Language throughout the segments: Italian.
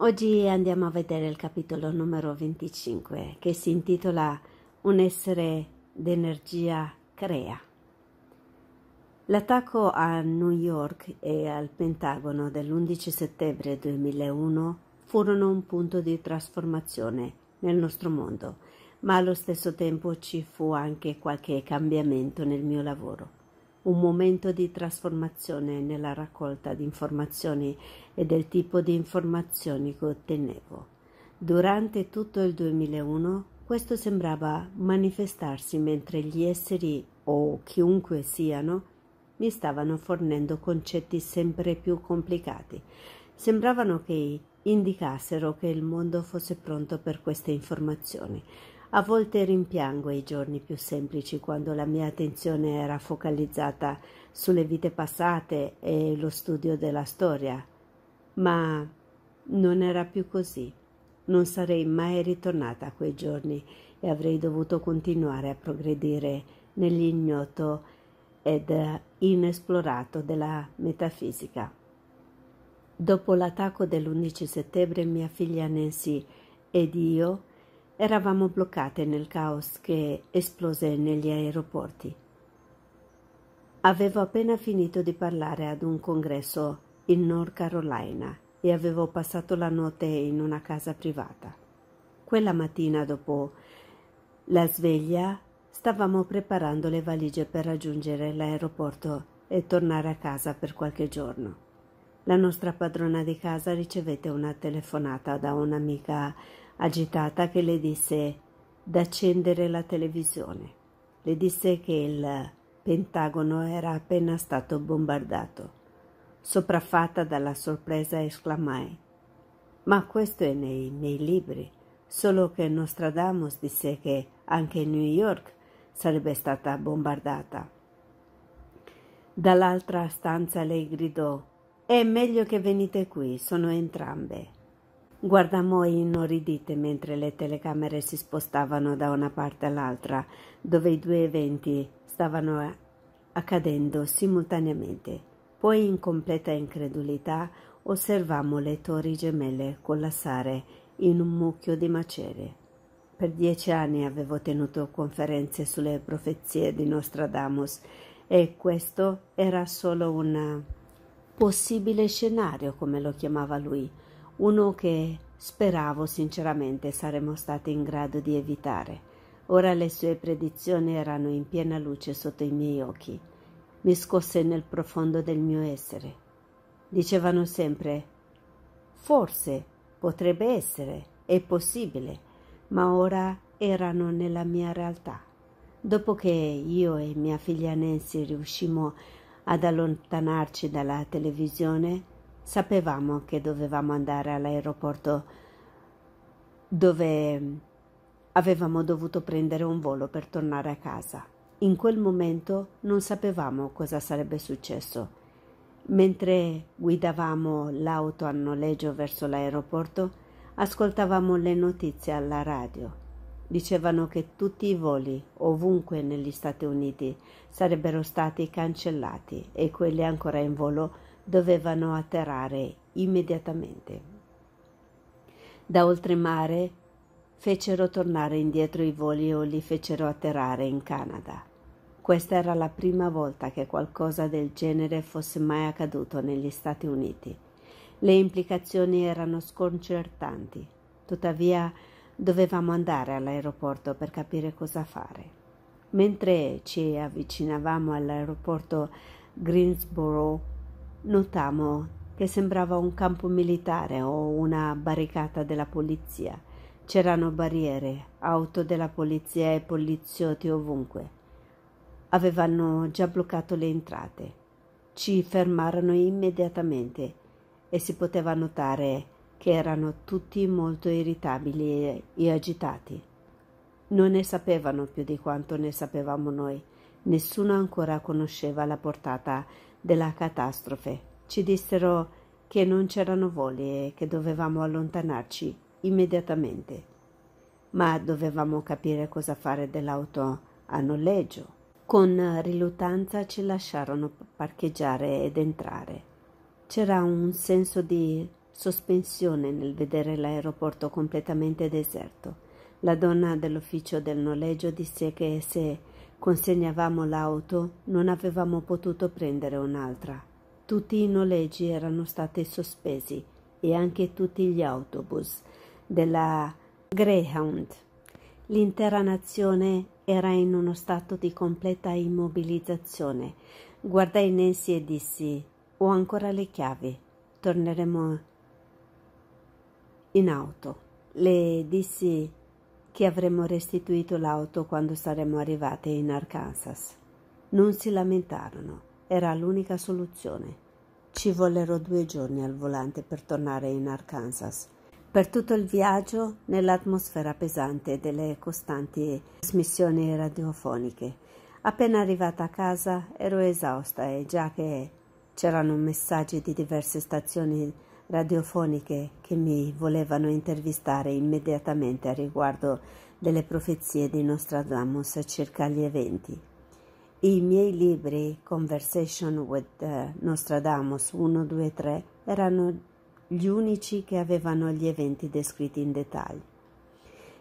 Oggi andiamo a vedere il capitolo numero 25 che si intitola Un essere d'energia crea. L'attacco a New York e al Pentagono dell'11 settembre 2001 furono un punto di trasformazione nel nostro mondo, ma allo stesso tempo ci fu anche qualche cambiamento nel mio lavoro un momento di trasformazione nella raccolta di informazioni e del tipo di informazioni che ottenevo. Durante tutto il 2001 questo sembrava manifestarsi mentre gli esseri o chiunque siano mi stavano fornendo concetti sempre più complicati. Sembravano che indicassero che il mondo fosse pronto per queste informazioni, a volte rimpiango i giorni più semplici quando la mia attenzione era focalizzata sulle vite passate e lo studio della storia, ma non era più così. Non sarei mai ritornata a quei giorni e avrei dovuto continuare a progredire nell'ignoto ed inesplorato della metafisica. Dopo l'attacco dell'11 settembre mia figlia Nancy ed io Eravamo bloccate nel caos che esplose negli aeroporti. Avevo appena finito di parlare ad un congresso in North Carolina e avevo passato la notte in una casa privata. Quella mattina dopo la sveglia stavamo preparando le valigie per raggiungere l'aeroporto e tornare a casa per qualche giorno. La nostra padrona di casa ricevette una telefonata da un'amica agitata che le disse d'accendere la televisione. Le disse che il Pentagono era appena stato bombardato. Sopraffatta dalla sorpresa esclamai Ma questo è nei miei libri, solo che Nostradamus disse che anche New York sarebbe stata bombardata. Dall'altra stanza lei gridò è meglio che venite qui, sono entrambe. Guardammo inorridite mentre le telecamere si spostavano da una parte all'altra, dove i due eventi stavano eh, accadendo simultaneamente. Poi, in completa incredulità, osservammo le torri gemelle collassare in un mucchio di macerie. Per dieci anni avevo tenuto conferenze sulle profezie di Nostradamus e questo era solo una possibile scenario, come lo chiamava lui, uno che speravo sinceramente saremmo stati in grado di evitare. Ora le sue predizioni erano in piena luce sotto i miei occhi. Mi scosse nel profondo del mio essere. Dicevano sempre forse, potrebbe essere, è possibile, ma ora erano nella mia realtà. Dopo che io e mia figlia Nancy riuscimmo ad allontanarci dalla televisione, sapevamo che dovevamo andare all'aeroporto dove mm, avevamo dovuto prendere un volo per tornare a casa. In quel momento non sapevamo cosa sarebbe successo. Mentre guidavamo l'auto a noleggio verso l'aeroporto, ascoltavamo le notizie alla radio Dicevano che tutti i voli, ovunque negli Stati Uniti, sarebbero stati cancellati e quelli ancora in volo dovevano atterrare immediatamente. Da oltremare fecero tornare indietro i voli o li fecero atterrare in Canada. Questa era la prima volta che qualcosa del genere fosse mai accaduto negli Stati Uniti. Le implicazioni erano sconcertanti. Tuttavia, Dovevamo andare all'aeroporto per capire cosa fare. Mentre ci avvicinavamo all'aeroporto Greensboro, notammo che sembrava un campo militare o una barricata della polizia. C'erano barriere, auto della polizia e poliziotti ovunque. Avevano già bloccato le entrate. Ci fermarono immediatamente e si poteva notare che erano tutti molto irritabili e agitati. Non ne sapevano più di quanto ne sapevamo noi. Nessuno ancora conosceva la portata della catastrofe. Ci dissero che non c'erano voli e che dovevamo allontanarci immediatamente. Ma dovevamo capire cosa fare dell'auto a noleggio. Con riluttanza ci lasciarono parcheggiare ed entrare. C'era un senso di sospensione nel vedere l'aeroporto completamente deserto. La donna dell'ufficio del noleggio disse che se consegnavamo l'auto non avevamo potuto prendere un'altra. Tutti i noleggi erano stati sospesi e anche tutti gli autobus della Greyhound. L'intera nazione era in uno stato di completa immobilizzazione. Guardai Nancy e dissi: Ho ancora le chiavi. Torneremo in auto. Le dissi che avremmo restituito l'auto quando saremmo arrivate in Arkansas. Non si lamentarono, era l'unica soluzione. Ci vollero due giorni al volante per tornare in Arkansas. Per tutto il viaggio, nell'atmosfera pesante delle costanti trasmissioni radiofoniche, appena arrivata a casa ero esausta e già che c'erano messaggi di diverse stazioni radiofoniche che mi volevano intervistare immediatamente a riguardo delle profezie di Nostradamus circa gli eventi. I miei libri Conversation with eh, Nostradamus 1, 2, 3 erano gli unici che avevano gli eventi descritti in dettaglio.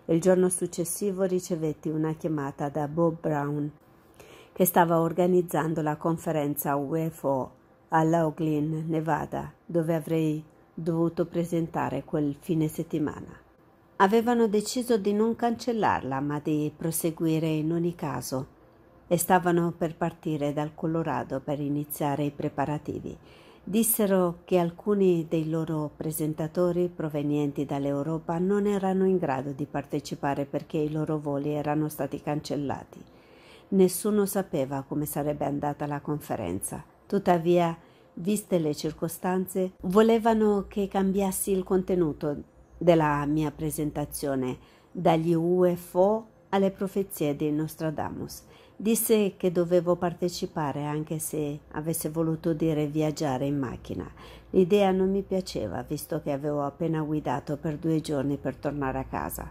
Il giorno successivo ricevetti una chiamata da Bob Brown, che stava organizzando la conferenza UFO a Laughlin, Nevada, dove avrei dovuto presentare quel fine settimana. Avevano deciso di non cancellarla, ma di proseguire in ogni caso e stavano per partire dal Colorado per iniziare i preparativi. Dissero che alcuni dei loro presentatori provenienti dall'Europa non erano in grado di partecipare perché i loro voli erano stati cancellati. Nessuno sapeva come sarebbe andata la conferenza. Tuttavia viste le circostanze, volevano che cambiassi il contenuto della mia presentazione dagli UFO alle profezie di Nostradamus. Disse che dovevo partecipare anche se avesse voluto dire viaggiare in macchina. L'idea non mi piaceva, visto che avevo appena guidato per due giorni per tornare a casa.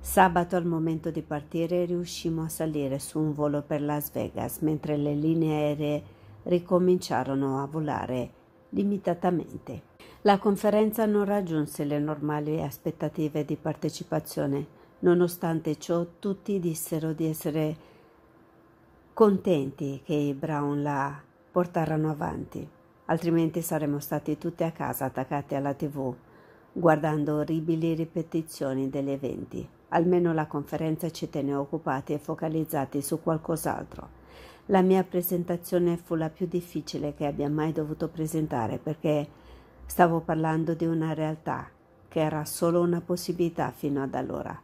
Sabato al momento di partire riuscimmo a salire su un volo per Las Vegas, mentre le linee aeree ricominciarono a volare limitatamente. La conferenza non raggiunse le normali aspettative di partecipazione. Nonostante ciò, tutti dissero di essere contenti che i Brown la portarono avanti, altrimenti saremmo stati tutti a casa attaccati alla TV, guardando orribili ripetizioni degli eventi. Almeno la conferenza ci tenne occupati e focalizzati su qualcos'altro. La mia presentazione fu la più difficile che abbia mai dovuto presentare perché stavo parlando di una realtà che era solo una possibilità fino ad allora.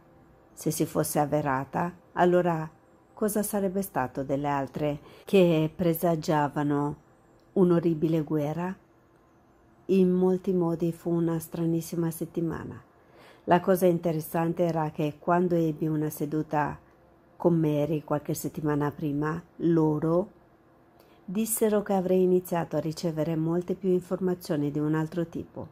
Se si fosse avverata, allora cosa sarebbe stato delle altre che presagiavano un'orribile guerra? In molti modi fu una stranissima settimana. La cosa interessante era che quando ebbi una seduta con Mary qualche settimana prima, loro dissero che avrei iniziato a ricevere molte più informazioni di un altro tipo.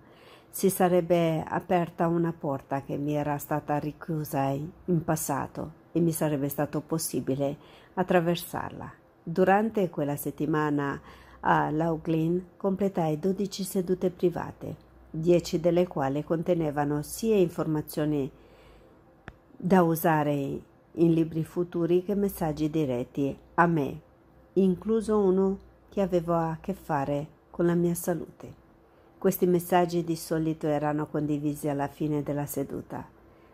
Si sarebbe aperta una porta che mi era stata richiusa in passato e mi sarebbe stato possibile attraversarla. Durante quella settimana a Lauglin completai 12 sedute private, 10 delle quali contenevano sia informazioni da usare in libri futuri che messaggi diretti a me, incluso uno che aveva a che fare con la mia salute. Questi messaggi di solito erano condivisi alla fine della seduta.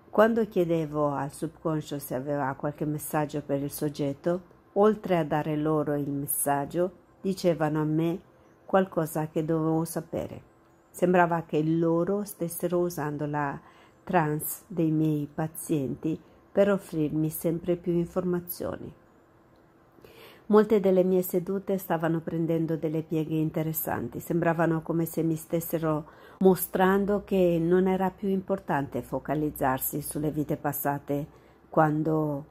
Quando chiedevo al subconscio se aveva qualche messaggio per il soggetto, oltre a dare loro il messaggio, dicevano a me qualcosa che dovevo sapere. Sembrava che loro stessero usando la trance dei miei pazienti per offrirmi sempre più informazioni. Molte delle mie sedute stavano prendendo delle pieghe interessanti, sembravano come se mi stessero mostrando che non era più importante focalizzarsi sulle vite passate quando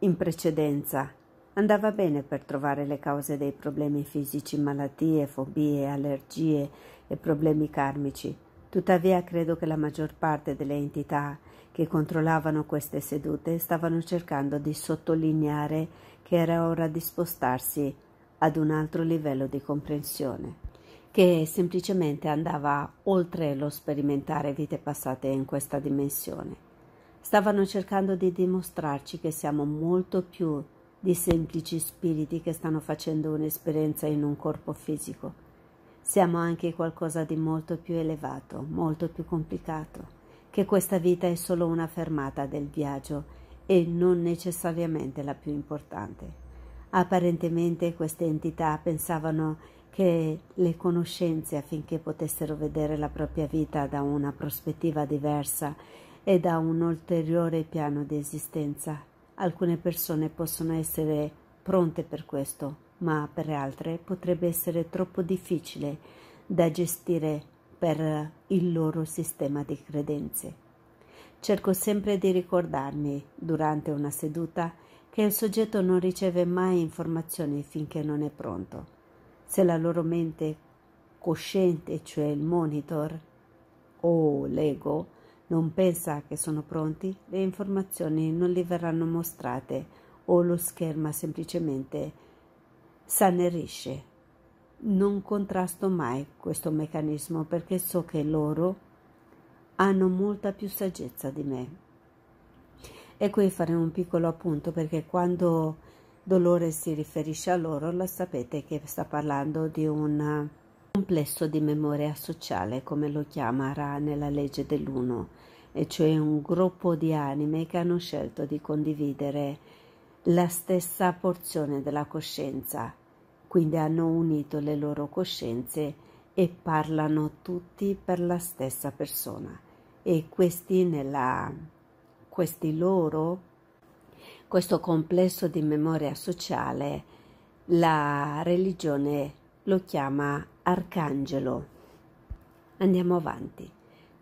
in precedenza andava bene per trovare le cause dei problemi fisici, malattie, fobie, allergie e problemi karmici Tuttavia credo che la maggior parte delle entità che controllavano queste sedute stavano cercando di sottolineare che era ora di spostarsi ad un altro livello di comprensione, che semplicemente andava oltre lo sperimentare vite passate in questa dimensione. Stavano cercando di dimostrarci che siamo molto più di semplici spiriti che stanno facendo un'esperienza in un corpo fisico siamo anche qualcosa di molto più elevato, molto più complicato, che questa vita è solo una fermata del viaggio e non necessariamente la più importante. Apparentemente queste entità pensavano che le conoscenze affinché potessero vedere la propria vita da una prospettiva diversa e da un ulteriore piano di esistenza. Alcune persone possono essere pronte per questo, ma per altre potrebbe essere troppo difficile da gestire per il loro sistema di credenze. Cerco sempre di ricordarmi, durante una seduta, che il soggetto non riceve mai informazioni finché non è pronto. Se la loro mente cosciente, cioè il monitor o l'ego, non pensa che sono pronti, le informazioni non gli verranno mostrate o lo schermo semplicemente s'annerisce. Non contrasto mai questo meccanismo perché so che loro hanno molta più saggezza di me. E qui faremo un piccolo appunto perché quando Dolore si riferisce a loro, la sapete che sta parlando di un complesso di memoria sociale, come lo chiama Ra nella legge dell'uno, e cioè un gruppo di anime che hanno scelto di condividere la stessa porzione della coscienza, quindi hanno unito le loro coscienze e parlano tutti per la stessa persona e questi nella questi loro questo complesso di memoria sociale la religione lo chiama arcangelo andiamo avanti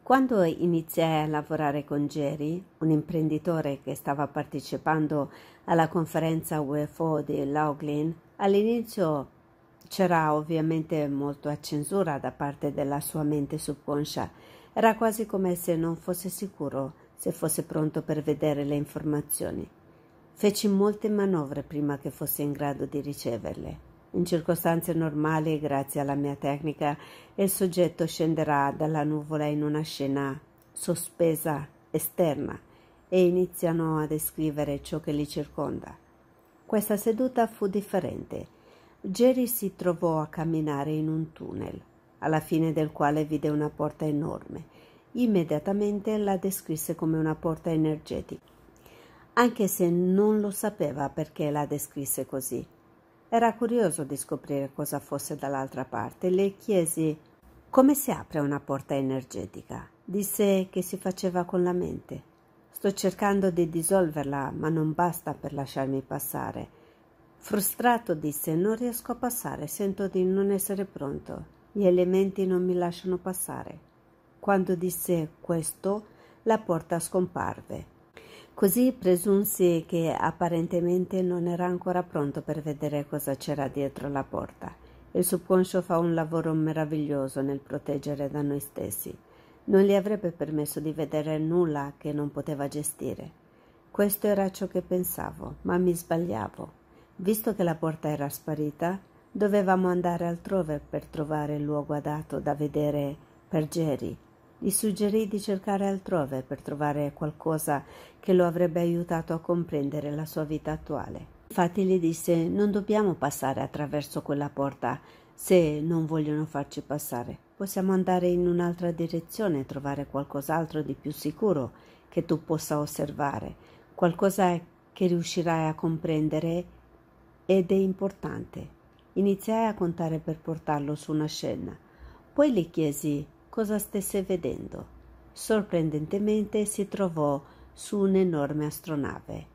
quando iniziai a lavorare con Jerry, un imprenditore che stava partecipando alla conferenza UFO di Laughlin, all'inizio c'era ovviamente molto censura da parte della sua mente subconscia. Era quasi come se non fosse sicuro se fosse pronto per vedere le informazioni. Feci molte manovre prima che fosse in grado di riceverle. In circostanze normali, grazie alla mia tecnica, il soggetto scenderà dalla nuvola in una scena sospesa esterna e iniziano a descrivere ciò che li circonda. Questa seduta fu differente. Jerry si trovò a camminare in un tunnel, alla fine del quale vide una porta enorme. Immediatamente la descrisse come una porta energetica, anche se non lo sapeva perché la descrisse così. Era curioso di scoprire cosa fosse dall'altra parte le chiesi come si apre una porta energetica. Disse che si faceva con la mente. Sto cercando di dissolverla, ma non basta per lasciarmi passare. Frustrato disse non riesco a passare, sento di non essere pronto. Gli elementi non mi lasciano passare. Quando disse questo, la porta scomparve. Così presunsi che apparentemente non era ancora pronto per vedere cosa c'era dietro la porta. Il subconscio fa un lavoro meraviglioso nel proteggere da noi stessi. Non gli avrebbe permesso di vedere nulla che non poteva gestire. Questo era ciò che pensavo, ma mi sbagliavo. Visto che la porta era sparita, dovevamo andare altrove per trovare il luogo adatto da vedere per Jerry gli suggerì di cercare altrove per trovare qualcosa che lo avrebbe aiutato a comprendere la sua vita attuale. Infatti gli disse non dobbiamo passare attraverso quella porta se non vogliono farci passare. Possiamo andare in un'altra direzione e trovare qualcos'altro di più sicuro che tu possa osservare, qualcosa che riuscirai a comprendere ed è importante. Iniziai a contare per portarlo su una scena. Poi gli chiesi cosa stesse vedendo. Sorprendentemente si trovò su un'enorme astronave.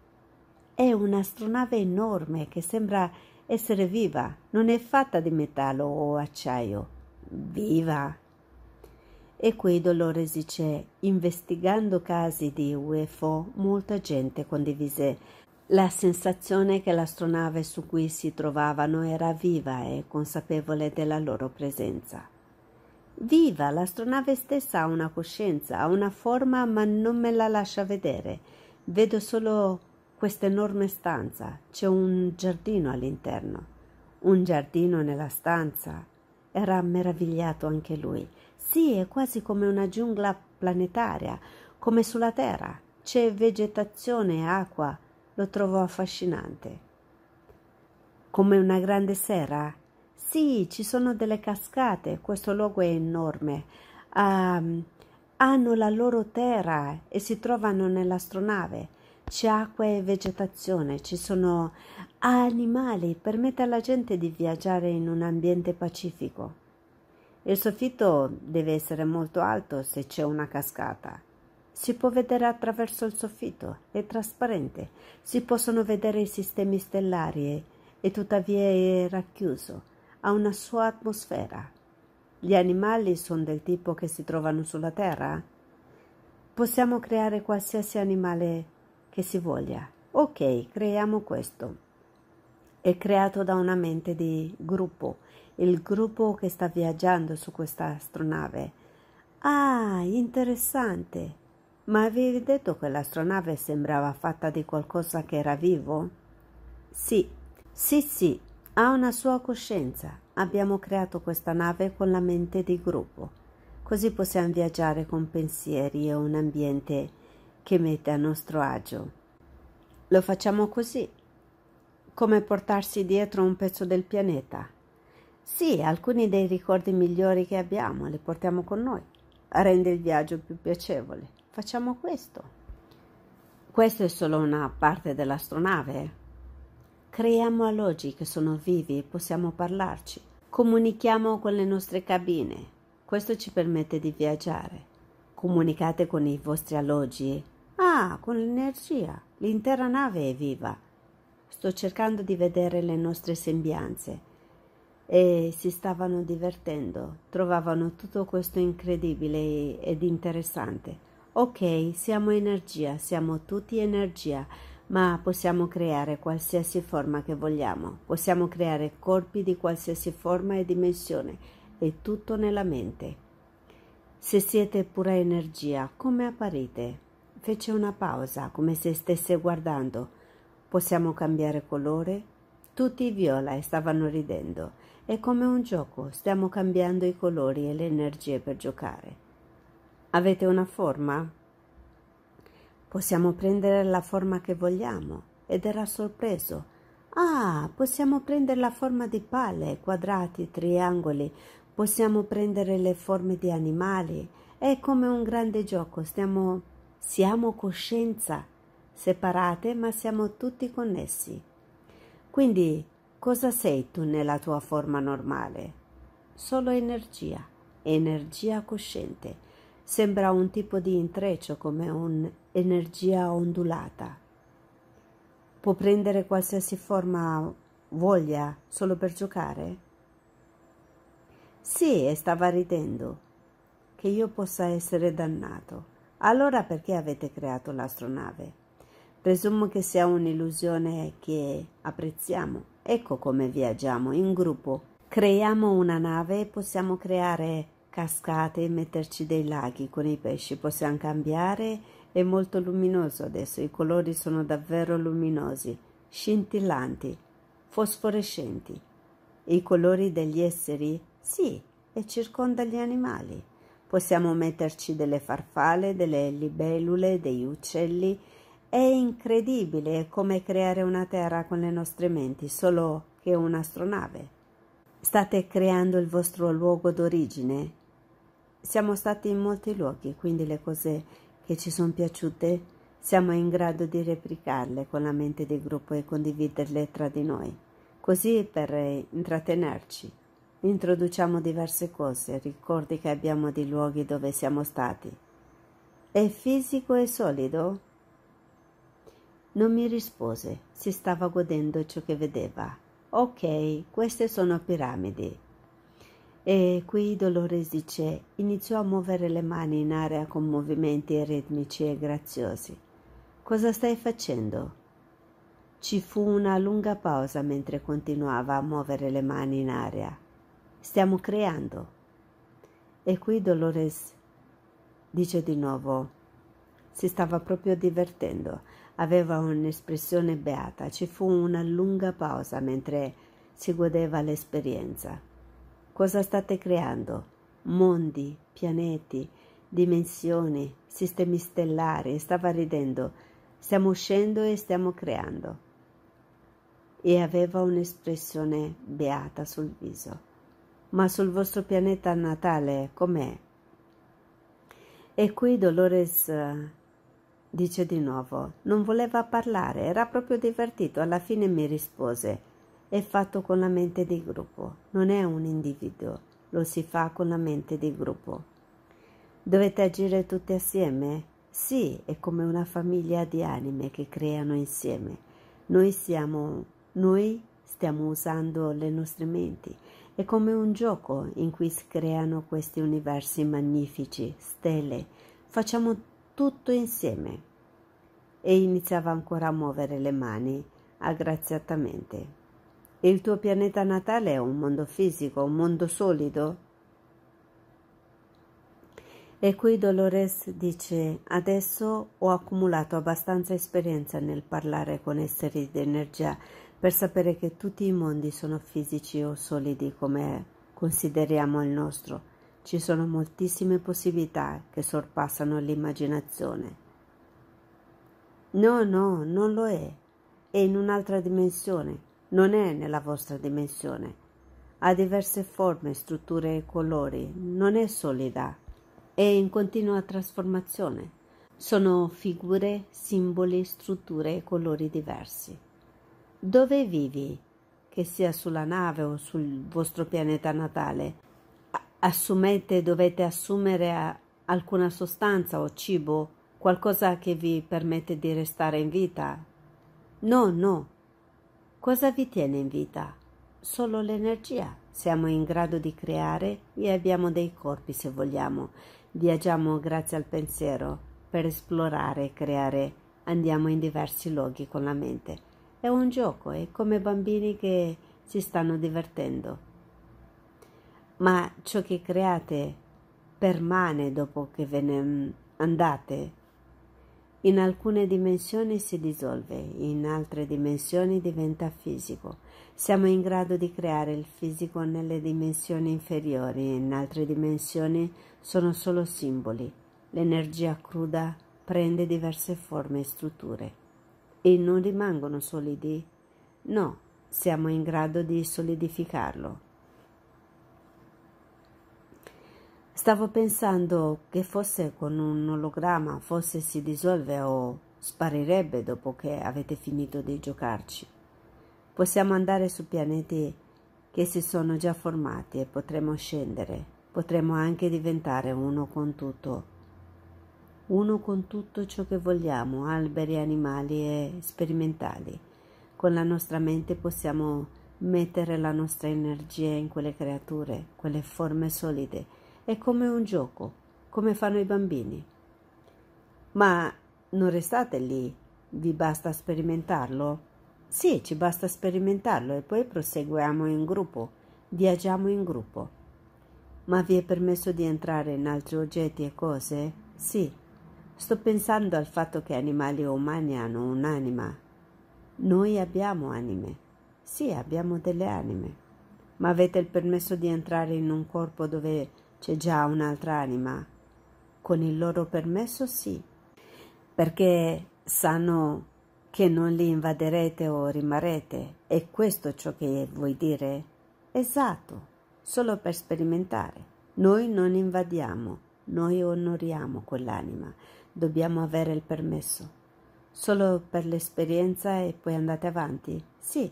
È un'astronave enorme che sembra essere viva, non è fatta di metallo o acciaio. Viva! E qui Dolores dice, investigando casi di UFO, molta gente condivise la sensazione che l'astronave su cui si trovavano era viva e consapevole della loro presenza. Viva, l'astronave stessa ha una coscienza, ha una forma, ma non me la lascia vedere. Vedo solo questa enorme stanza. C'è un giardino all'interno. Un giardino nella stanza. Era meravigliato anche lui. Sì, è quasi come una giungla planetaria, come sulla Terra. C'è vegetazione e acqua. Lo trovò affascinante. Come una grande sera sì, ci sono delle cascate, questo luogo è enorme. Um, hanno la loro terra e si trovano nell'astronave. C'è acqua e vegetazione, ci sono animali, permette alla gente di viaggiare in un ambiente pacifico. Il soffitto deve essere molto alto se c'è una cascata. Si può vedere attraverso il soffitto, è trasparente, si possono vedere i sistemi stellari e tuttavia è racchiuso ha una sua atmosfera. Gli animali sono del tipo che si trovano sulla Terra. Possiamo creare qualsiasi animale che si voglia. Ok, creiamo questo. È creato da una mente di gruppo, il gruppo che sta viaggiando su questa astronave. Ah, interessante. Ma avevi detto che l'astronave sembrava fatta di qualcosa che era vivo? Sì, sì, sì, ha una sua coscienza. Abbiamo creato questa nave con la mente di gruppo. Così possiamo viaggiare con pensieri e un ambiente che mette a nostro agio. Lo facciamo così, come portarsi dietro un pezzo del pianeta. Sì, alcuni dei ricordi migliori che abbiamo li portiamo con noi. Rende il viaggio più piacevole. Facciamo questo. Questa è solo una parte dell'astronave, Creiamo alloggi che sono vivi e possiamo parlarci. Comunichiamo con le nostre cabine. Questo ci permette di viaggiare. Comunicate con i vostri alloggi. Ah, con l'energia. L'intera nave è viva. Sto cercando di vedere le nostre sembianze. E si stavano divertendo. Trovavano tutto questo incredibile ed interessante. Ok, siamo energia, siamo tutti energia ma possiamo creare qualsiasi forma che vogliamo, possiamo creare corpi di qualsiasi forma e dimensione, è tutto nella mente. Se siete pura energia, come apparite? Fece una pausa, come se stesse guardando. Possiamo cambiare colore? Tutti i viola stavano ridendo. È come un gioco, stiamo cambiando i colori e le energie per giocare. Avete una forma? Possiamo prendere la forma che vogliamo. Ed era sorpreso. Ah, possiamo prendere la forma di palle, quadrati, triangoli, possiamo prendere le forme di animali. È come un grande gioco, stiamo, siamo coscienza, separate ma siamo tutti connessi. Quindi cosa sei tu nella tua forma normale? Solo energia, energia cosciente. Sembra un tipo di intreccio come un energia ondulata. Può prendere qualsiasi forma voglia solo per giocare? Sì, e stava ridendo. Che io possa essere dannato. Allora perché avete creato l'astronave? Presumo che sia un'illusione che apprezziamo. Ecco come viaggiamo in gruppo. Creiamo una nave e possiamo creare cascate, metterci dei laghi con i pesci, possiamo cambiare è molto luminoso adesso, i colori sono davvero luminosi, scintillanti, fosforescenti. I colori degli esseri? Sì, e circonda gli animali. Possiamo metterci delle farfalle, delle libellule, degli uccelli. È incredibile come creare una terra con le nostre menti, solo che un'astronave. State creando il vostro luogo d'origine. Siamo stati in molti luoghi, quindi le cose che ci sono piaciute, siamo in grado di replicarle con la mente di gruppo e condividerle tra di noi, così per eh, intrattenerci. Introduciamo diverse cose, ricordi che abbiamo di luoghi dove siamo stati. È fisico e solido? Non mi rispose, si stava godendo ciò che vedeva. Ok, queste sono piramidi. E qui Dolores dice, iniziò a muovere le mani in aria con movimenti ritmici e graziosi. Cosa stai facendo? Ci fu una lunga pausa mentre continuava a muovere le mani in aria. Stiamo creando. E qui Dolores dice di nuovo, si stava proprio divertendo, aveva un'espressione beata. Ci fu una lunga pausa mentre si godeva l'esperienza. Cosa state creando? Mondi, pianeti, dimensioni, sistemi stellari. Stava ridendo. Stiamo uscendo e stiamo creando. E aveva un'espressione beata sul viso. Ma sul vostro pianeta natale com'è? E qui Dolores eh, dice di nuovo, non voleva parlare, era proprio divertito, alla fine mi rispose è fatto con la mente di gruppo, non è un individuo, lo si fa con la mente di gruppo. Dovete agire tutti assieme? Sì, è come una famiglia di anime che creano insieme. Noi siamo, noi stiamo usando le nostre menti. È come un gioco in cui si creano questi universi magnifici, stelle. Facciamo tutto insieme. E iniziava ancora a muovere le mani aggraziatamente. Il tuo pianeta natale è un mondo fisico, un mondo solido? E qui Dolores dice, adesso ho accumulato abbastanza esperienza nel parlare con esseri di energia per sapere che tutti i mondi sono fisici o solidi come consideriamo il nostro. Ci sono moltissime possibilità che sorpassano l'immaginazione. No, no, non lo è. È in un'altra dimensione non è nella vostra dimensione. Ha diverse forme, strutture e colori, non è solida, è in continua trasformazione. Sono figure, simboli, strutture e colori diversi. Dove vivi, che sia sulla nave o sul vostro pianeta natale, assumete, dovete assumere alcuna sostanza o cibo, qualcosa che vi permette di restare in vita? No, no, Cosa vi tiene in vita? Solo l'energia. Siamo in grado di creare e abbiamo dei corpi se vogliamo. Viaggiamo grazie al pensiero per esplorare e creare. Andiamo in diversi luoghi con la mente. È un gioco, è come bambini che si stanno divertendo. Ma ciò che create permane dopo che ve ne andate in alcune dimensioni si dissolve, in altre dimensioni diventa fisico. Siamo in grado di creare il fisico nelle dimensioni inferiori, in altre dimensioni sono solo simboli. L'energia cruda prende diverse forme e strutture e non rimangono solidi. No, siamo in grado di solidificarlo. Stavo pensando che fosse con un ologramma, forse si dissolve o sparirebbe dopo che avete finito di giocarci. Possiamo andare su pianeti che si sono già formati e potremo scendere, potremo anche diventare uno con tutto. Uno con tutto ciò che vogliamo, alberi, animali e sperimentali. Con la nostra mente possiamo mettere la nostra energia in quelle creature, quelle forme solide è come un gioco, come fanno i bambini. Ma non restate lì, vi basta sperimentarlo? Sì, ci basta sperimentarlo e poi proseguiamo in gruppo, viaggiamo in gruppo. Ma vi è permesso di entrare in altri oggetti e cose? Sì. Sto pensando al fatto che animali e umani hanno un'anima. Noi abbiamo anime. Sì, abbiamo delle anime. Ma avete il permesso di entrare in un corpo dove c'è già un'altra anima. Con il loro permesso sì, perché sanno che non li invaderete o rimarrete. È questo ciò che vuoi dire? Esatto, solo per sperimentare. Noi non invadiamo, noi onoriamo quell'anima, dobbiamo avere il permesso. Solo per l'esperienza e poi andate avanti? Sì,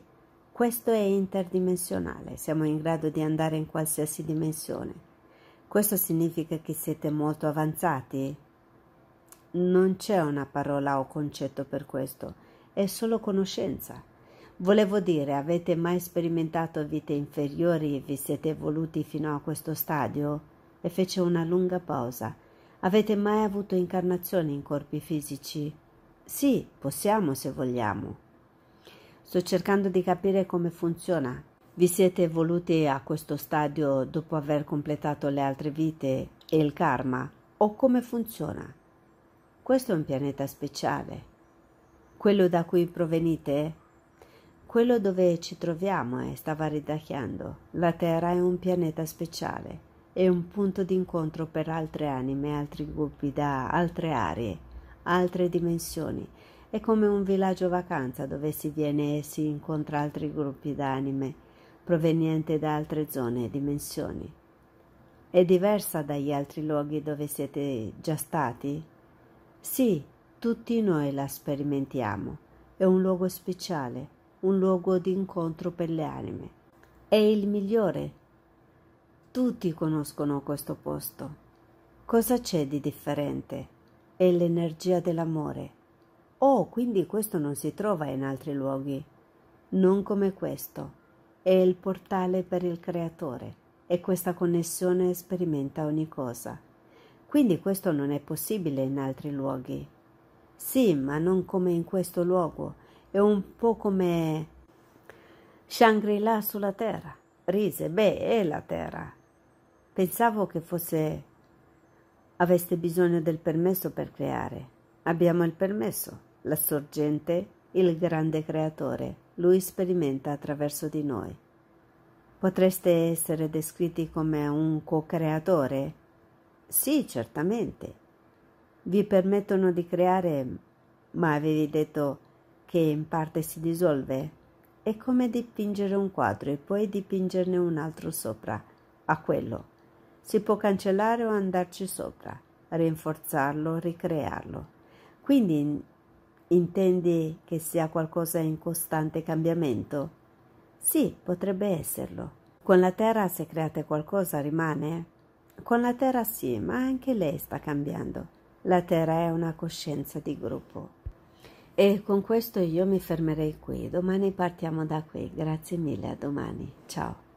questo è interdimensionale, siamo in grado di andare in qualsiasi dimensione. Questo significa che siete molto avanzati? Non c'è una parola o concetto per questo, è solo conoscenza. Volevo dire, avete mai sperimentato vite inferiori e vi siete evoluti fino a questo stadio? E fece una lunga pausa. Avete mai avuto incarnazioni in corpi fisici? Sì, possiamo se vogliamo. Sto cercando di capire come funziona, vi siete evoluti a questo stadio dopo aver completato le altre vite e il karma? O come funziona? Questo è un pianeta speciale. Quello da cui provenite? Quello dove ci troviamo è eh, ridacchiando. La Terra è un pianeta speciale. È un punto d'incontro per altre anime, altri gruppi da altre aree, altre dimensioni. È come un villaggio vacanza dove si viene e si incontra altri gruppi d'anime proveniente da altre zone e dimensioni. È diversa dagli altri luoghi dove siete già stati? Sì, tutti noi la sperimentiamo. È un luogo speciale, un luogo di incontro per le anime. È il migliore. Tutti conoscono questo posto. Cosa c'è di differente? È l'energia dell'amore. Oh, quindi questo non si trova in altri luoghi. Non come questo è il portale per il creatore e questa connessione sperimenta ogni cosa. Quindi questo non è possibile in altri luoghi. Sì, ma non come in questo luogo. È un po' come Shangri-La sulla terra. Rise, beh, è la terra. Pensavo che fosse... aveste bisogno del permesso per creare. Abbiamo il permesso, la sorgente, il grande creatore lui sperimenta attraverso di noi. Potreste essere descritti come un co-creatore? Sì, certamente. Vi permettono di creare, ma avevi detto che in parte si dissolve. È come dipingere un quadro e poi dipingerne un altro sopra, a quello. Si può cancellare o andarci sopra, rinforzarlo, ricrearlo. Quindi Intendi che sia qualcosa in costante cambiamento? Sì, potrebbe esserlo. Con la Terra se create qualcosa rimane? Con la Terra sì, ma anche lei sta cambiando. La Terra è una coscienza di gruppo. E con questo io mi fermerei qui, domani partiamo da qui. Grazie mille, a domani. Ciao.